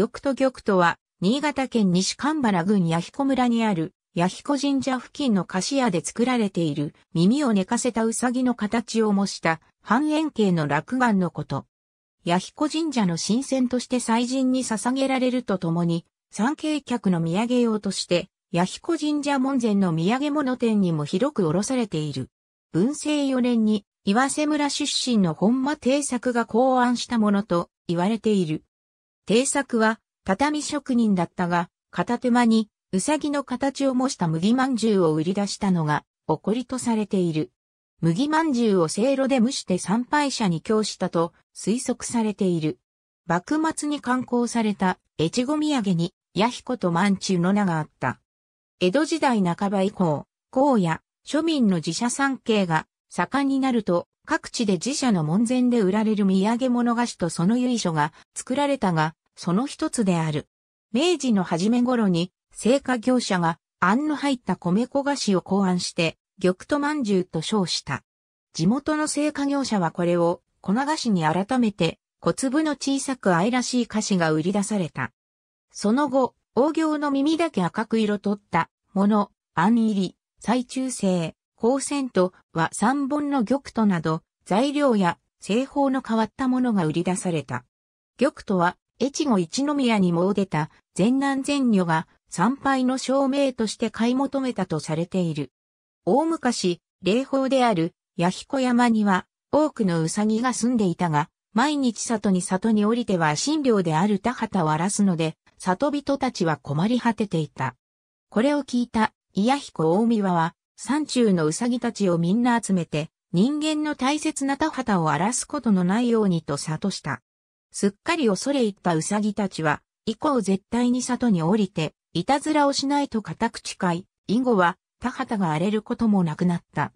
玉都玉都は、新潟県西神原郡弥彦村にある、弥彦神社付近の菓子屋で作られている、耳を寝かせたうさぎの形を模した、半円形の落眼のこと。弥彦神社の神仙として祭神に捧げられるとともに、参詣客の土産用として、弥彦神社門前の土産物店にも広く卸されている。文政4年に岩瀬村出身の本間定作が考案したものと言われている。定作は畳職人だったが、片手間にうさぎの形を模した麦まんじゅうを売り出したのが、こりとされている。麦まんじゅうをせいろで蒸して参拝者に供したと推測されている。幕末に刊行された越後土産に、弥彦と万中の名があった。江戸時代半ば以降、荒野、庶民の自社産経が盛んになると、各地で自社の門前で売られる土産物菓子とその由緒が作られたが、その一つである。明治の初め頃に、製菓業者が、あんの入った米粉菓子を考案して、玉と饅頭と称した。地元の製菓業者はこれを、粉菓子に改めて、小粒の小さく愛らしい菓子が売り出された。その後、大行の耳だけ赤く色とったもの、あん入り、再中性、高線とは三本の玉となど、材料や製法の変わったものが売り出された。玉とは越後一宮に詣でた前南前女が参拝の証明として買い求めたとされている。大昔、霊峰である弥彦山には多くのウサギが住んでいたが、毎日里に里に降りては神領である田畑を荒らすので、里人たちは困り果てていた。これを聞いた、伊彦大宮は、山中のウサギたちをみんな集めて、人間の大切な田畑を荒らすことのないようにと諭した。すっかり恐れ入ったウサギたちは、以降絶対に里に降りて、いたずらをしないと固く誓い、以後は田畑が荒れることもなくなった。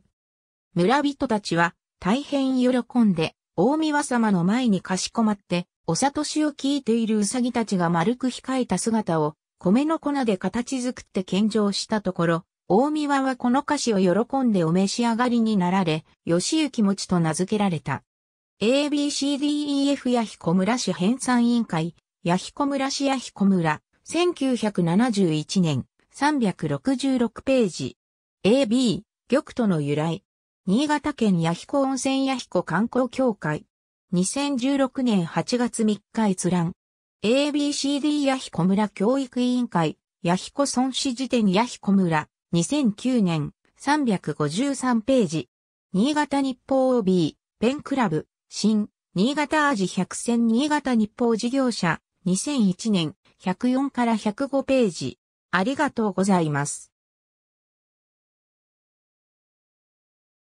村人たちは大変喜んで、大宮様の前にかしこまって、お里しを聞いているうさぎたちが丸く控えた姿を、米の粉で形作って献上したところ、大宮はこの菓子を喜んでお召し上がりになられ、吉行餅と名付けられた。ABCDEF ヤヒコ村市編纂委員会、ヤヒコ村市ヤヒコ村、1971年、366ページ。AB、玉都の由来。新潟県ヤヒコ温泉ヤヒコ観光協会。2016年8月3日閲覧。ABCD ヤヒコ村教育委員会、ヤヒコ子辞典ヤヒコ村、2009年、353ページ。新潟日報 OB、ペンクラブ。新、新潟味百選新潟日報事業者、2001年、104から105ページ。ありがとうございます。